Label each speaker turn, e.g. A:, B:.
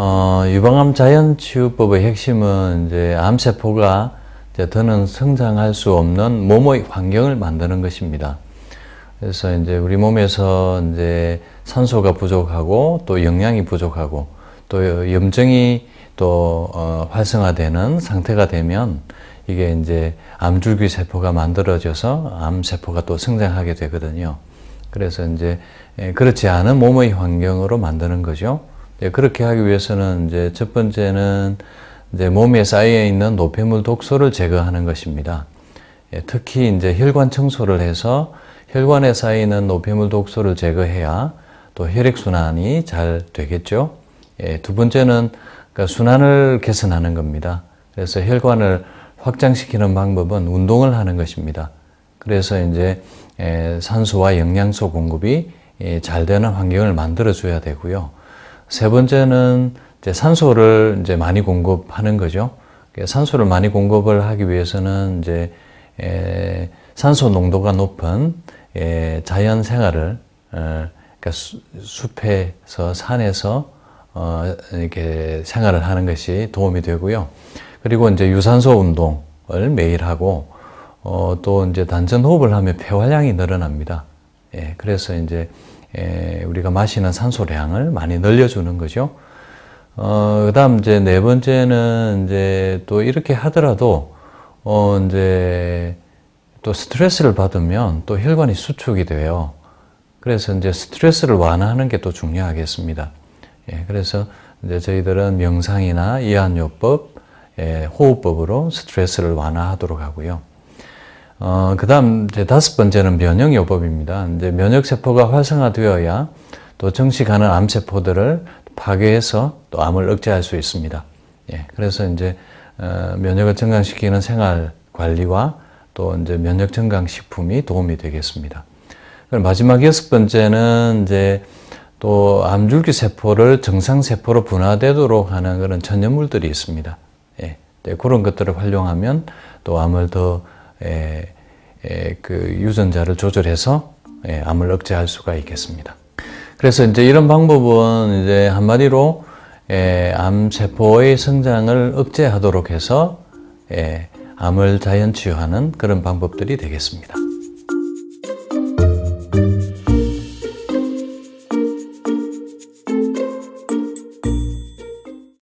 A: 어, 유방암 자연치유법의 핵심은 이제 암세포가 이제 더는 성장할 수 없는 몸의 환경을 만드는 것입니다. 그래서 이제 우리 몸에서 이제 산소가 부족하고 또 영양이 부족하고 또 염증이 또 어, 활성화되는 상태가 되면 이게 이제 암줄기 세포가 만들어져서 암 세포가 또 성장하게 되거든요. 그래서 이제 예, 그렇지 않은 몸의 환경으로 만드는 거죠. 예, 그렇게 하기 위해서는 이제 첫 번째는 이제 몸에 쌓여 있는 노폐물 독소를 제거하는 것입니다. 예, 특히 이제 혈관 청소를 해서 혈관에 쌓이는 노폐물 독소를 제거해야 또 혈액 순환이 잘 되겠죠. 예, 두 번째는 그러니까 순환을 개선하는 겁니다. 그래서 혈관을 확장시키는 방법은 운동을 하는 것입니다. 그래서 이제 산소와 영양소 공급이 잘 되는 환경을 만들어 줘야 되고요. 세 번째는 이제 산소를 이제 많이 공급하는 거죠. 그러니까 산소를 많이 공급을 하기 위해서는 이제 에, 산소 농도가 높은 에, 자연 생활을 어, 그러니까 수, 숲에서 산에서 어, 이렇게 생활을 하는 것이 도움이 되고요. 그리고 이제 유산소 운동을 매일 하고 어, 또 이제 단전 호흡을 하면 폐활량이 늘어납니다. 예, 그래서 이제 예, 우리가 마시는 산소량을 많이 늘려주는 거죠. 어, 그 다음 이제 네 번째는 이제 또 이렇게 하더라도, 어, 이제 또 스트레스를 받으면 또 혈관이 수축이 돼요. 그래서 이제 스트레스를 완화하는 게 또 중요하겠습니다. 예, 그래서 이제 저희들은 명상이나 이완요법, 예, 호흡법으로 스트레스를 완화하도록 하고요. 어, 그 다음 이제 다섯 번째는 면역요법입니다. 이제 면역세포가 활성화되어야 또 정식하는 암세포들을 파괴해서 또 암을 억제할 수 있습니다. 예, 그래서 이제 어, 면역을 증강시키는 생활 관리와 또 이제 면역 증강 식품이 도움이 되겠습니다. 그럼 마지막 여섯 번째는 이제 또 암줄기 세포를 정상 세포로 분화되도록 하는 그런 천연물들이 있습니다. 예, 네, 그런 것들을 활용하면 또 암을 더 에, 에, 그 유전자를 조절해서 에, 암을 억제할 수가 있겠습니다. 그래서 이제 이런 방법은 이제 한마디로 에, 암 세포의 성장을 억제하도록 해서 에, 암을 자연 치유하는 그런 방법들이 되겠습니다.